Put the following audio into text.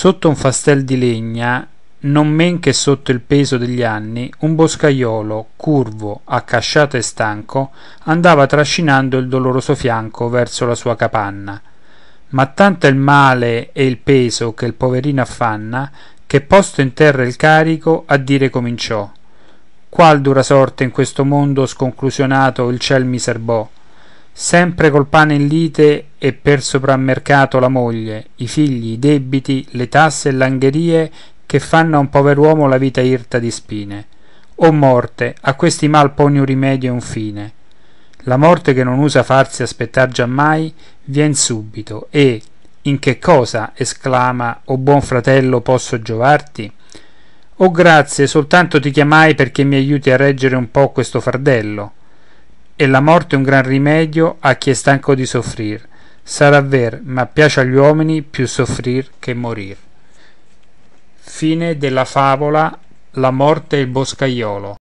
sotto un fastel di legna non men che sotto il peso degli anni un boscaiolo curvo accasciato e stanco andava trascinando il doloroso fianco verso la sua capanna ma tanto è il male e il peso che il poverino affanna che posto in terra il carico a dire cominciò qual dura sorte in questo mondo sconclusionato il ciel mi serbò sempre col pane in lite e per soprammercato la moglie i figli i debiti le tasse e l'angherie che fanno a un pover'uomo la vita irta di spine o morte a questi mal poni un rimedio e un fine la morte che non usa farsi aspettar giammai vien subito e in che cosa esclama o buon fratello posso giovarti o grazie soltanto ti chiamai perché mi aiuti a reggere un po questo fardello e la morte un gran rimedio a chi è stanco di soffrir sarà ver ma piace agli uomini più soffrir che morir la